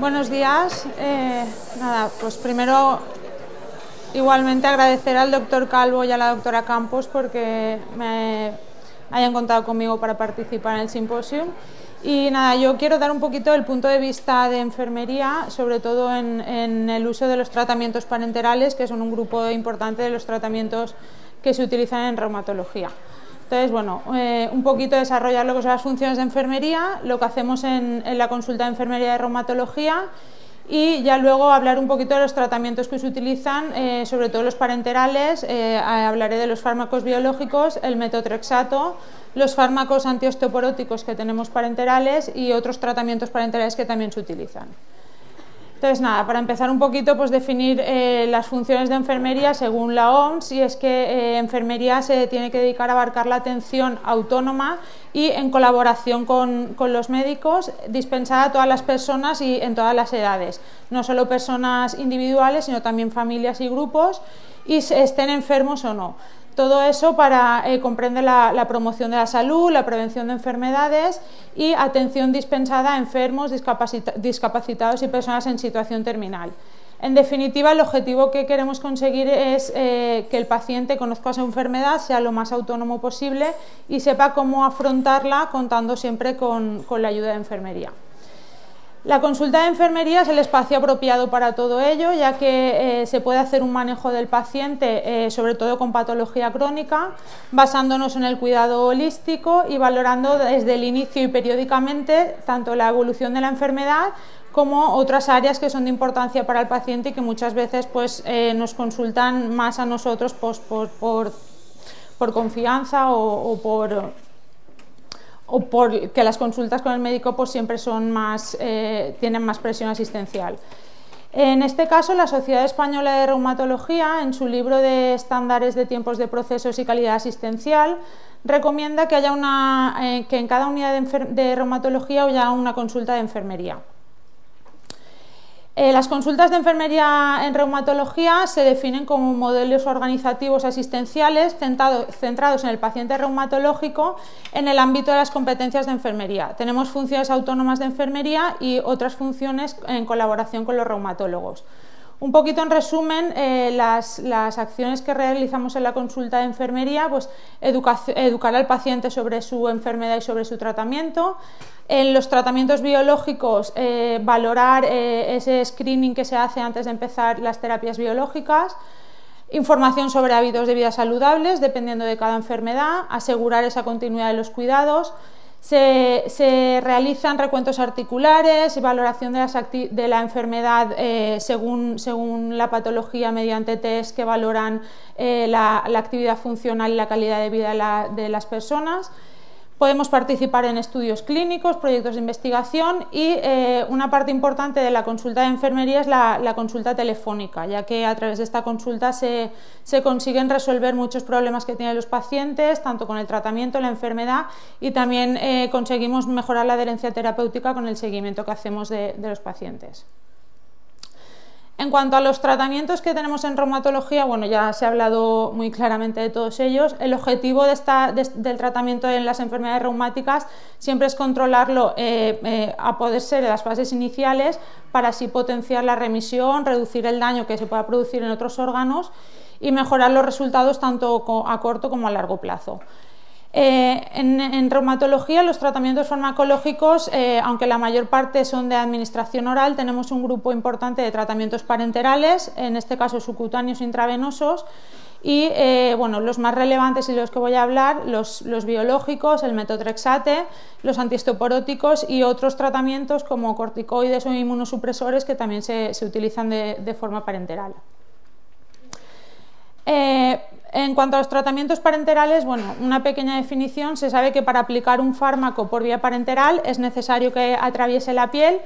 Buenos días. Eh, nada, pues primero igualmente agradecer al doctor Calvo y a la doctora Campos porque me hayan contado conmigo para participar en el simposio. Y nada, yo quiero dar un poquito el punto de vista de enfermería, sobre todo en el uso de los tratamientos parenterales, que son un grupo importante de los tratamientos que se utilizan en reumatología. Entonces, bueno, eh, un poquito desarrollar lo que son las funciones de enfermería, lo que hacemos en, la consulta de enfermería de reumatología y ya luego hablar un poquito de los tratamientos que se utilizan, eh, sobre todo los parenterales, eh, hablaré de los fármacos biológicos, el metotrexato, los fármacos antiosteoporóticos que tenemos parenterales y otros tratamientos parenterales que también se utilizan. Entonces, nada, para empezar un poquito, pues definir eh, las funciones de enfermería según la OMS, y es que eh, enfermería se tiene que dedicar a abarcar la atención autónoma y en colaboración con, con, los médicos, dispensada a todas las personas y en todas las edades, no solo personas individuales, sino también familias y grupos, y estén enfermos o no. Todo eso para eh, comprender la, promoción de la salud, la prevención de enfermedades y atención dispensada a enfermos, discapacitados y personas en situación terminal. En definitiva, el objetivo que queremos conseguir es eh, que el paciente conozca su enfermedad, sea lo más autónomo posible y sepa cómo afrontarla contando siempre con la ayuda de enfermería. La consulta de enfermería es el espacio apropiado para todo ello, ya que eh, se puede hacer un manejo del paciente, eh, sobre todo con patología crónica, basándonos en el cuidado holístico y valorando desde el inicio y periódicamente tanto la evolución de la enfermedad como otras áreas que son de importancia para el paciente y que muchas veces pues, eh, nos consultan más a nosotros pues, por, confianza o por o porque las consultas con el médico pues, siempre eh, tienen más presión asistencial. En este caso, la Sociedad Española de Reumatología, en su libro de estándares de tiempos de procesos y calidad asistencial, recomienda que, haya una, eh, en cada unidad de, de reumatología haya una consulta de enfermería. Eh, las consultas de enfermería en reumatología se definen como modelos organizativos asistenciales centrados en el paciente reumatológico en el ámbito de las competencias de enfermería. Tenemos funciones autónomas de enfermería y otras funciones en colaboración con los reumatólogos. Un poquito en resumen, eh, las, acciones que realizamos en la consulta de enfermería, pues educar al paciente sobre su enfermedad y sobre su tratamiento. En los tratamientos biológicos, eh, valorar eh, ese screening que se hace antes de empezar las terapias biológicas. Información sobre hábitos de vida saludables, dependiendo de cada enfermedad. Asegurar esa continuidad de los cuidados. Se, realizan recuentos articulares y valoración de, la enfermedad eh, según, la patología mediante test que valoran eh, la, actividad funcional y la calidad de vida de las personas. Podemos participar en estudios clínicos, proyectos de investigación y eh, una parte importante de la consulta de enfermería es la, consulta telefónica, ya que a través de esta consulta se, consiguen resolver muchos problemas que tienen los pacientes, tanto con el tratamiento, la enfermedad y también eh, conseguimos mejorar la adherencia terapéutica con el seguimiento que hacemos de los pacientes. En cuanto a los tratamientos que tenemos en reumatología, bueno, ya se ha hablado muy claramente de todos ellos. El objetivo del tratamiento en las enfermedades reumáticas siempre es controlarlo eh, eh, a poder ser en las fases iniciales para así potenciar la remisión, reducir el daño que se pueda producir en otros órganos y mejorar los resultados tanto a corto como a largo plazo. Eh, en, reumatología, los tratamientos farmacológicos, eh, aunque la mayor parte son de administración oral, tenemos un grupo importante de tratamientos parenterales, en este caso subcutáneos intravenosos, y eh, bueno, los más relevantes y los que voy a hablar, los, biológicos, el metotrexate, los antiestoporóticos y otros tratamientos como corticoides o inmunosupresores que también se, utilizan de, de, forma parenteral. En cuanto a los tratamientos parenterales, bueno, una pequeña definición, se sabe que para aplicar un fármaco por vía parenteral es necesario que atraviese la piel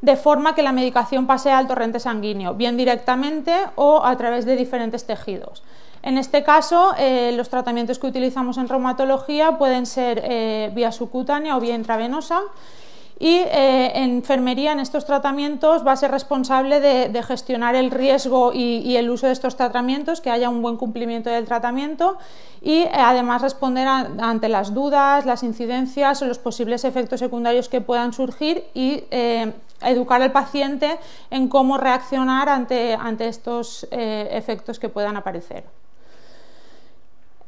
de forma que la medicación pase al torrente sanguíneo, bien directamente o a través de diferentes tejidos. En este caso, eh, los tratamientos que utilizamos en reumatología pueden ser eh, vía subcutánea o vía intravenosa y eh, enfermería en estos tratamientos va a ser responsable de, gestionar el riesgo y, el uso de estos tratamientos, que haya un buen cumplimiento del tratamiento y eh, además responder ante las dudas, las incidencias o los posibles efectos secundarios que puedan surgir y eh, educar al paciente en cómo reaccionar ante estos eh, efectos que puedan aparecer.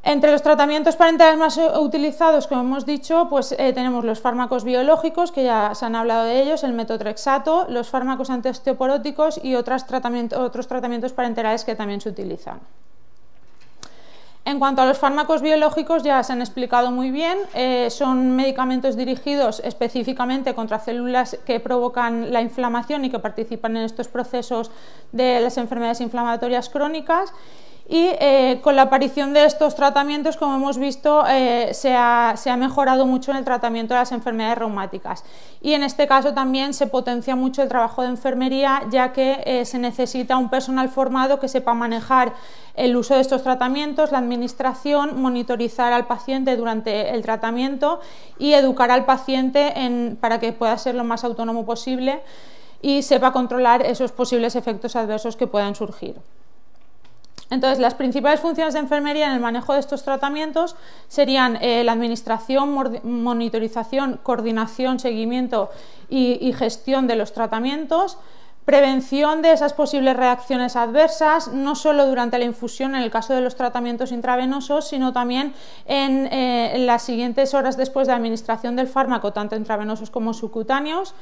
Entre los tratamientos parentales más utilizados, como hemos dicho, pues eh, tenemos los fármacos biológicos, que ya se han hablado de ellos, el metotrexato, los fármacos antiosteoporóticos y otros tratamientos parenterales que también se utilizan. En cuanto a los fármacos biológicos, ya se han explicado muy bien, eh, son medicamentos dirigidos específicamente contra células que provocan la inflamación y que participan en estos procesos de las enfermedades inflamatorias crónicas y eh, con la aparición de estos tratamientos, como hemos visto, eh, se, ha, mejorado mucho en el tratamiento de las enfermedades reumáticas. Y en este caso también se potencia mucho el trabajo de enfermería, ya que eh, se necesita un personal formado que sepa manejar el uso de estos tratamientos, la administración, monitorizar al paciente durante el tratamiento y educar al paciente para que pueda ser lo más autónomo posible y sepa controlar esos posibles efectos adversos que puedan surgir. Entonces, las principales funciones de enfermería en el manejo de estos tratamientos serían eh, la administración, monitorización, coordinación, seguimiento y, gestión de los tratamientos, prevención de esas posibles reacciones adversas, no solo durante la infusión en el caso de los tratamientos intravenosos, sino también en, eh, en las siguientes horas después de administración del fármaco, tanto intravenosos como subcutáneos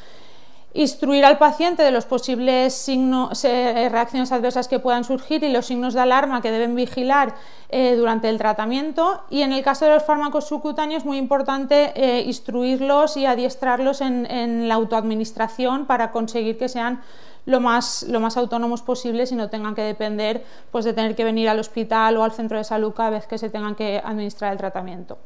instruir al paciente de los posibles eh, reacciones adversas que puedan surgir y los signos de alarma que deben vigilar eh, durante el tratamiento. Y en el caso de los fármacos subcutáneos, es muy importante eh, instruirlos y adiestrarlos en, la autoadministración para conseguir que sean lo más, autónomos posibles y no tengan que depender pues, de tener que venir al hospital o al centro de salud cada vez que se tengan que administrar el tratamiento.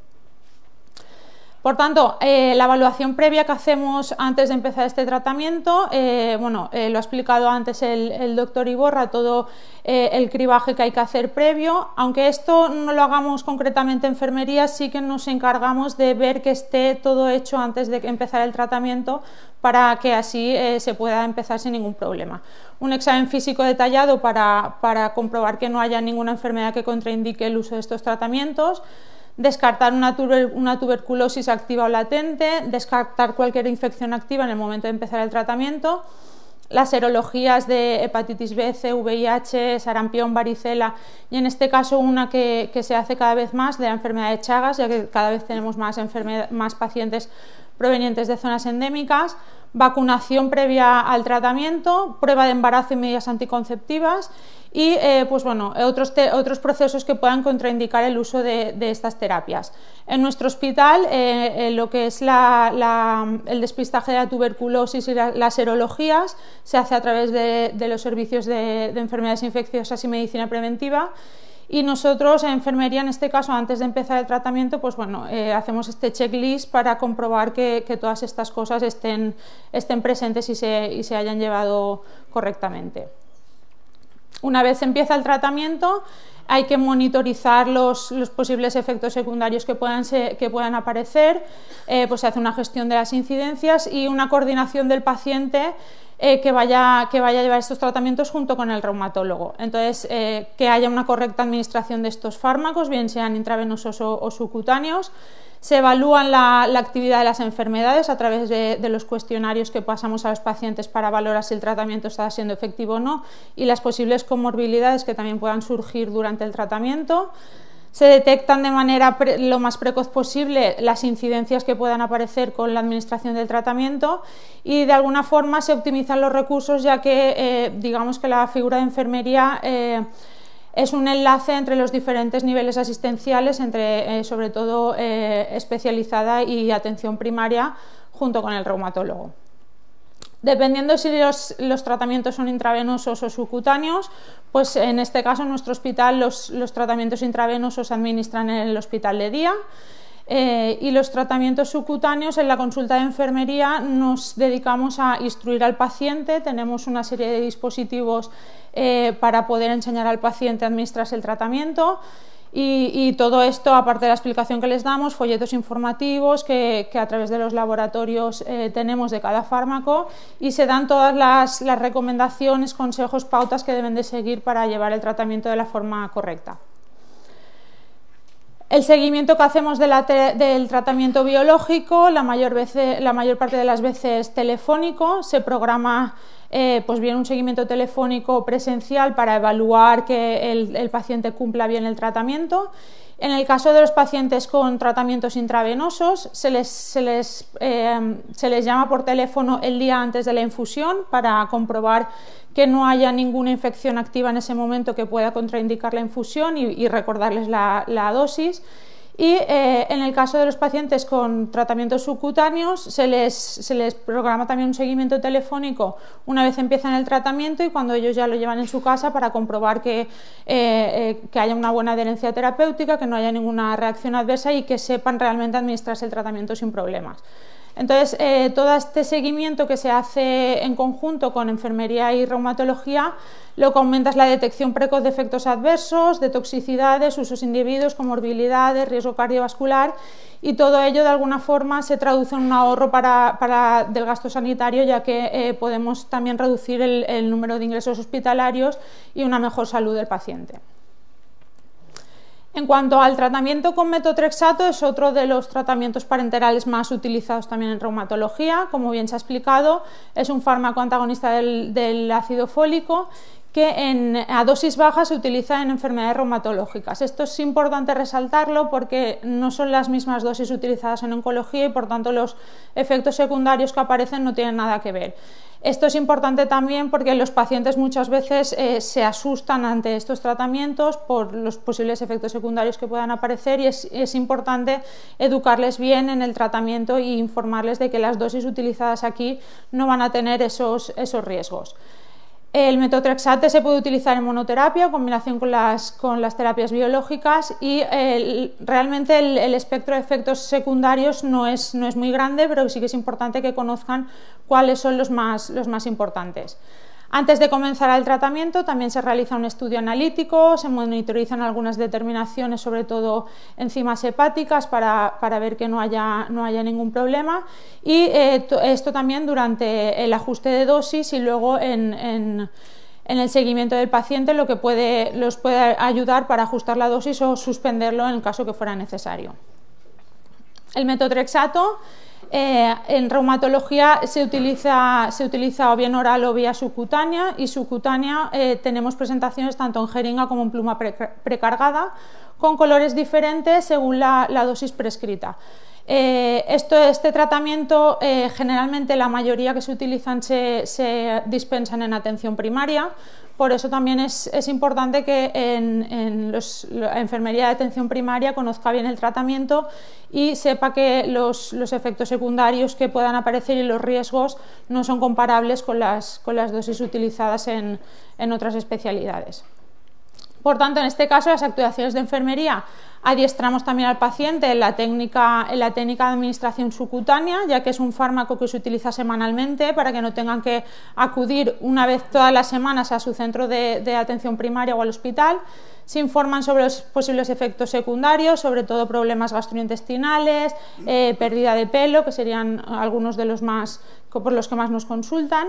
Por tanto, eh, la evaluación previa que hacemos antes de empezar este tratamiento, eh, bueno, eh, lo ha explicado antes el, doctor Iborra, todo el cribaje que hay que hacer previo, aunque esto no lo hagamos concretamente en enfermería, sí que nos encargamos de ver que esté todo hecho antes de empezar el tratamiento para que así se pueda empezar sin ningún problema. Un examen físico detallado para, para comprobar que no haya ninguna enfermedad que contraindique el uso de estos tratamientos descartar una, tuberculosis activa o latente, descartar cualquier infección activa en el momento de empezar el tratamiento, las serologías de hepatitis B, C, VIH, sarampión, varicela y en este caso una que, se hace cada vez más de la enfermedad de Chagas, ya que cada vez tenemos más, más pacientes provenientes de zonas endémicas, vacunación previa al tratamiento, prueba de embarazo y medidas anticonceptivas y eh, pues bueno, otros, procesos que puedan contraindicar el uso de, estas terapias. En nuestro hospital, eh, eh, lo que es el despistaje de la tuberculosis y las serologías se hace a través de, los servicios de, enfermedades infecciosas y medicina preventiva y nosotros en enfermería en este caso antes de empezar el tratamiento pues bueno hacemos este checklist para comprobar que, todas estas cosas estén, presentes y se hayan llevado correctamente. Una vez empieza el tratamiento, hay que monitorizar los, posibles efectos secundarios que puedan, que puedan aparecer, eh, pues se hace una gestión de las incidencias y una coordinación del paciente eh, que, vaya, que vaya a llevar estos tratamientos junto con el reumatólogo. Entonces, eh, que haya una correcta administración de estos fármacos, bien sean intravenosos o, subcutáneos. Se evalúan la, actividad de las enfermedades a través de, de, los cuestionarios que pasamos a los pacientes para valorar si el tratamiento está siendo efectivo o no y las posibles comorbilidades que también puedan surgir durante el tratamiento se detectan de manera lo más precoz posible las incidencias que puedan aparecer con la administración del tratamiento y de alguna forma se optimizan los recursos ya que eh, digamos que la figura de enfermería eh, es un enlace entre los diferentes niveles asistenciales, entre eh, sobre todo especializada y atención primaria, junto con el reumatólogo. Dependiendo si los, tratamientos son intravenosos o subcutáneos, pues en este caso en nuestro hospital los, tratamientos intravenosos se administran en el hospital de día. Eh, y los tratamientos subcutáneos en la consulta de enfermería nos dedicamos a instruir al paciente, tenemos una serie de dispositivos eh, para poder enseñar al paciente a administrarse el tratamiento. Y, todo esto, aparte de la explicación que les damos, folletos informativos que, a través de los laboratorios eh, tenemos de cada fármaco y se dan todas las, recomendaciones, consejos, pautas que deben de seguir para llevar el tratamiento de la forma correcta. El seguimiento que hacemos del tratamiento biológico, la mayor, la mayor, parte de las veces telefónico, se programa eh, pues bien un seguimiento telefónico presencial para evaluar que el, paciente cumpla bien el tratamiento. En el caso de los pacientes con tratamientos intravenosos, eh, se les, llama por teléfono el día antes de la infusión para comprobar que no haya ninguna infección activa en ese momento que pueda contraindicar la infusión y, recordarles la dosis. Y eh, en el caso de los pacientes con tratamientos subcutáneos, se les, programa también un seguimiento telefónico una vez empiezan el tratamiento y cuando ellos ya lo llevan en su casa para comprobar que, eh, eh, que haya una buena adherencia terapéutica, que no haya ninguna reacción adversa y que sepan realmente administrarse el tratamiento sin problemas. Entonces, eh, todo este seguimiento que se hace en conjunto con enfermería y reumatología, lo que aumenta es la detección precoz de efectos adversos, de toxicidades, usos individuos, comorbilidades, riesgo cardiovascular y todo ello de alguna forma se traduce en un ahorro para, del gasto sanitario, ya que eh, podemos también reducir el número de ingresos hospitalarios y una mejor salud del paciente. En cuanto al tratamiento con metotrexato, es otro de los tratamientos parenterales más utilizados también en reumatología. Como bien se ha explicado, es un fármaco antagonista del, ácido fólico que en, a dosis bajas se utiliza en enfermedades reumatológicas. Esto es importante resaltarlo porque no son las mismas dosis utilizadas en oncología y por tanto los efectos secundarios que aparecen no tienen nada que ver. Esto es importante también porque los pacientes muchas veces eh, se asustan ante estos tratamientos por los posibles efectos secundarios que puedan aparecer y es, importante educarles bien en el tratamiento e informarles de que las dosis utilizadas aquí no van a tener esos riesgos. El metotrexate se puede utilizar en monoterapia, en combinación con las, terapias biológicas y realmente el, espectro de efectos secundarios no es, muy grande, pero sí que es importante que conozcan cuáles son los más importantes. Antes de comenzar el tratamiento también se realiza un estudio analítico, se monitorizan algunas determinaciones, sobre todo enzimas hepáticas, para, ver que no haya, no haya, ningún problema. Y eh, esto también durante el ajuste de dosis y luego en, el seguimiento del paciente lo que puede, los puede ayudar para ajustar la dosis o suspenderlo en el caso que fuera necesario. El metotrexato eh, en reumatología se utiliza, se o bien oral o vía subcutánea y subcutánea eh, tenemos presentaciones tanto en jeringa como en pluma precargada con colores diferentes según la dosis prescrita. Eh, esto, este tratamiento, eh, generalmente la mayoría que se utilizan se, dispensan en atención primaria, por eso también es, importante que en, la enfermería de atención primaria conozca bien el tratamiento y sepa que los, efectos secundarios que puedan aparecer y los riesgos no son comparables con las, dosis utilizadas en otras especialidades. Por tanto, en este caso, las actuaciones de enfermería adiestramos también al paciente en la técnica, en la técnica de administración subcutánea, ya que es un fármaco que se utiliza semanalmente para que no tengan que acudir una vez todas las semanas a su centro de, atención primaria o al hospital. Se informan sobre los posibles efectos secundarios, sobre todo problemas gastrointestinales, eh, pérdida de pelo, que serían algunos de los más por los que más nos consultan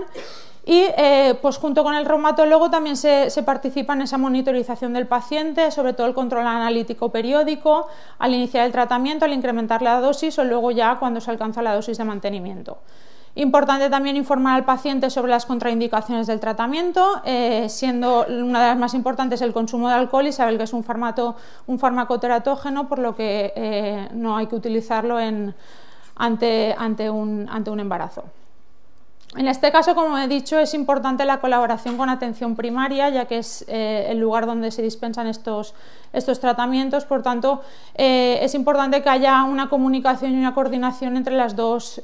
y eh, pues junto con el reumatólogo también se, participa en esa monitorización del paciente, sobre todo el control analítico periódico, al iniciar el tratamiento, al incrementar la dosis o luego ya cuando se alcanza la dosis de mantenimiento. Importante también informar al paciente sobre las contraindicaciones del tratamiento, eh, siendo una de las más importantes el consumo de alcohol y saber que es un, fármaco teratógeno, por lo que eh, no hay que utilizarlo ante un embarazo. En este caso, como he dicho, es importante la colaboración con atención primaria, ya que es eh, el lugar donde se dispensan estos, tratamientos. Por tanto, eh, es importante que haya una comunicación y una coordinación entre, las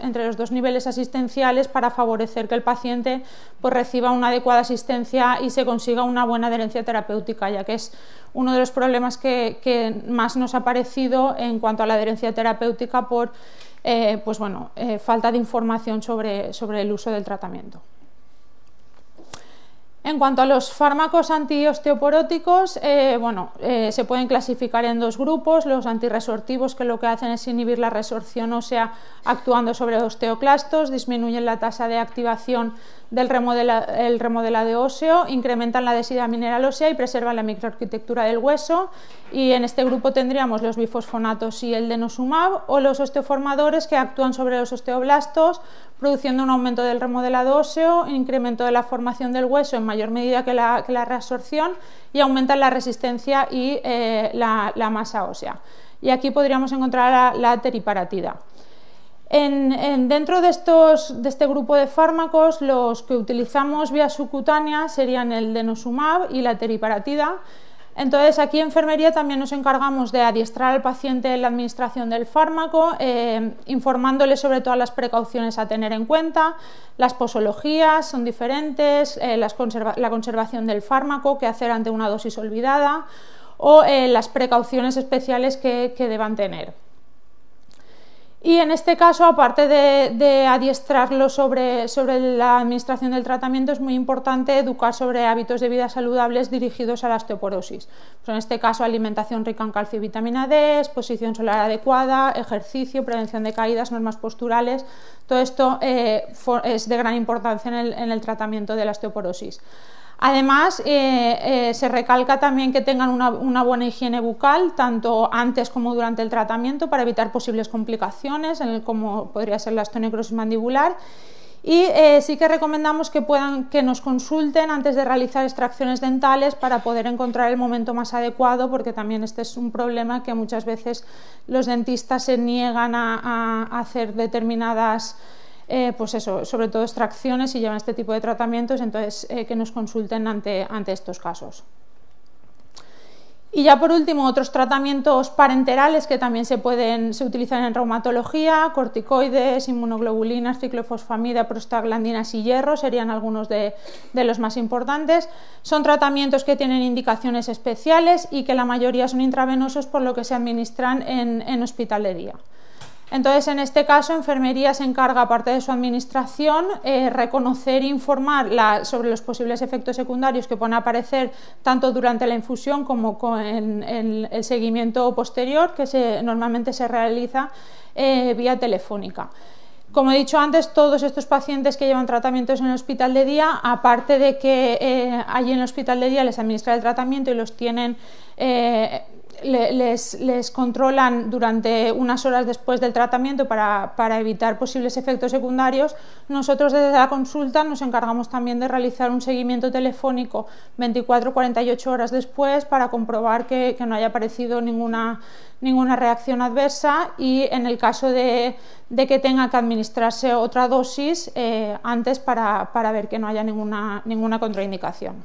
entre los dos niveles asistenciales para favorecer que el paciente pues, reciba una adecuada asistencia y se consiga una buena adherencia terapéutica, ya que es uno de los problemas que, que más nos ha parecido en cuanto a la adherencia terapéutica por eh, pues bueno, eh, falta de información sobre, sobre el uso del tratamiento. En cuanto a los fármacos antiosteoporóticos, eh, bueno, eh, se pueden clasificar en dos grupos, los antirresortivos que lo que hacen es inhibir la resorción ósea actuando sobre osteoclastos, disminuyen la tasa de activación del remodelado óseo, incrementan la densidad mineral ósea y preservan la microarquitectura del hueso. Y en este grupo tendríamos los bifosfonatos y el denosumab o los osteoformadores que actúan sobre los osteoblastos, produciendo un aumento del remodelado óseo, incremento de la formación del hueso en mayor medida que la, que reabsorción y aumentan la resistencia y eh, la, masa ósea. Y aquí podríamos encontrar la, teriparatida. dentro de, de, este grupo de fármacos, los que utilizamos vía subcutánea serían el denosumab y la teriparatida. Entonces, aquí en enfermería también nos encargamos de adiestrar al paciente en la administración del fármaco, eh, informándole sobre todas las precauciones a tener en cuenta, las posologías son diferentes, eh, la conservación del fármaco, qué hacer ante una dosis olvidada o eh, las precauciones especiales que deban tener. Y en este caso, aparte de, adiestrarlo sobre, la administración del tratamiento, es muy importante educar sobre hábitos de vida saludables dirigidos a la osteoporosis. Pues en este caso, alimentación rica en calcio y vitamina D, exposición solar adecuada, ejercicio, prevención de caídas, normas posturales. Todo esto eh, es de gran importancia en el, en el tratamiento de la osteoporosis. Además, eh, eh, se recalca también que tengan una, buena higiene bucal, tanto antes como durante el tratamiento, para evitar posibles complicaciones, como podría ser la estonecrosis mandibular. Y eh, sí que recomendamos que, puedan, que nos consulten antes de realizar extracciones dentales para poder encontrar el momento más adecuado, porque también este es un problema que muchas veces los dentistas se niegan a hacer determinadas eh, pues eso, sobre todo extracciones y llevan este tipo de tratamientos, entonces eh, que nos consulten ante, estos casos. Y ya por último, otros tratamientos parenterales que también se pueden se utilizan en reumatología, corticoides, inmunoglobulinas, ciclofosfamida, prostaglandinas y hierro serían algunos de, los más importantes. Son tratamientos que tienen indicaciones especiales y que la mayoría son intravenosos por lo que se administran en hospitalería. Entonces, en este caso, Enfermería se encarga, aparte de su administración, eh, reconocer e informar sobre los posibles efectos secundarios que pueden aparecer tanto durante la infusión como con, en, el seguimiento posterior, que normalmente se realiza eh, vía telefónica. Como he dicho antes, todos estos pacientes que llevan tratamientos en el hospital de día, aparte de que eh, allí en el hospital de día les administra el tratamiento y los tienen les, controlan durante unas horas después del tratamiento para, evitar posibles efectos secundarios, nosotros desde la consulta nos encargamos también de realizar un seguimiento telefónico 24-48 horas después para comprobar que, no haya aparecido ninguna, ninguna, reacción adversa y en el caso de, que tenga que administrarse otra dosis eh, antes para, para, ver que no haya ninguna, ninguna contraindicación.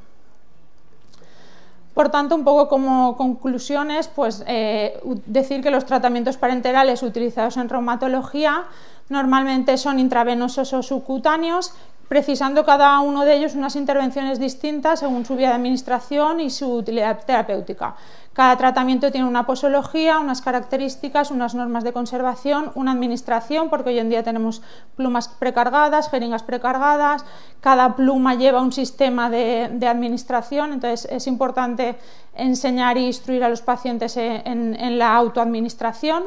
Por tanto, un poco como conclusiones, pues eh, decir que los tratamientos parenterales utilizados en reumatología normalmente son intravenosos o subcutáneos precisando cada uno de ellos unas intervenciones distintas según su vía de administración y su utilidad terapéutica. Cada tratamiento tiene una posología, unas características, unas normas de conservación, una administración, porque hoy en día tenemos plumas precargadas, jeringas precargadas, cada pluma lleva un sistema de, administración, entonces es importante enseñar e instruir a los pacientes en la autoadministración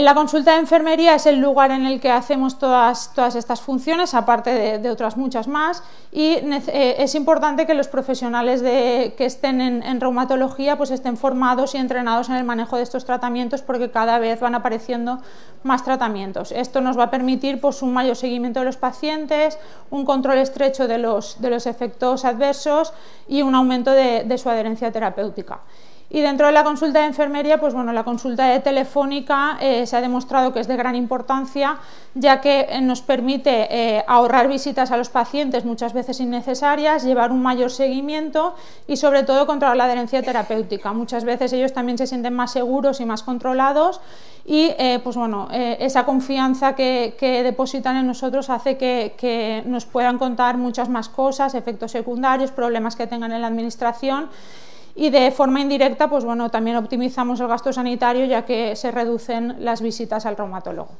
la consulta de enfermería es el lugar en el que hacemos todas, todas estas funciones, aparte de, otras muchas más, y eh, es importante que los profesionales que estén en, reumatología pues estén formados y entrenados en el manejo de estos tratamientos porque cada vez van apareciendo más tratamientos. Esto nos va a permitir pues, un mayor seguimiento de los pacientes, un control estrecho de los, efectos adversos y un aumento de su adherencia terapéutica. Y dentro de la consulta de enfermería, pues bueno, la consulta de telefónica eh, se ha demostrado que es de gran importancia, ya que eh, nos permite eh, ahorrar visitas a los pacientes muchas veces innecesarias, llevar un mayor seguimiento y sobre todo controlar la adherencia terapéutica. Muchas veces ellos también se sienten más seguros y más controlados y pues bueno, esa confianza que, depositan en nosotros hace que nos puedan contar muchas más cosas, efectos secundarios, problemas que tengan en la administración y de forma indirecta, pues bueno, también optimizamos el gasto sanitario ya que se reducen las visitas al reumatólogo.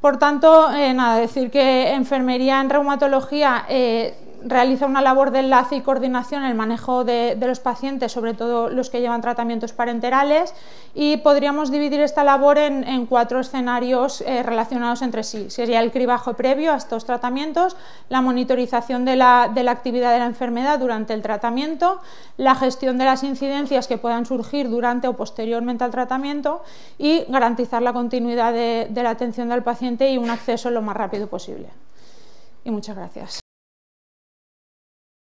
Por tanto, eh, nada, decir que enfermería en reumatología eh, realiza una labor de enlace y coordinación en el manejo de, los pacientes, sobre todo los que llevan tratamientos parenterales, y podríamos dividir esta labor en, cuatro escenarios eh, relacionados entre sí. Sería el cribajo previo a estos tratamientos, la monitorización de la, actividad de la enfermedad durante el tratamiento, la gestión de las incidencias que puedan surgir durante o posteriormente al tratamiento y garantizar la continuidad de, de la atención del paciente y un acceso lo más rápido posible. Y muchas gracias.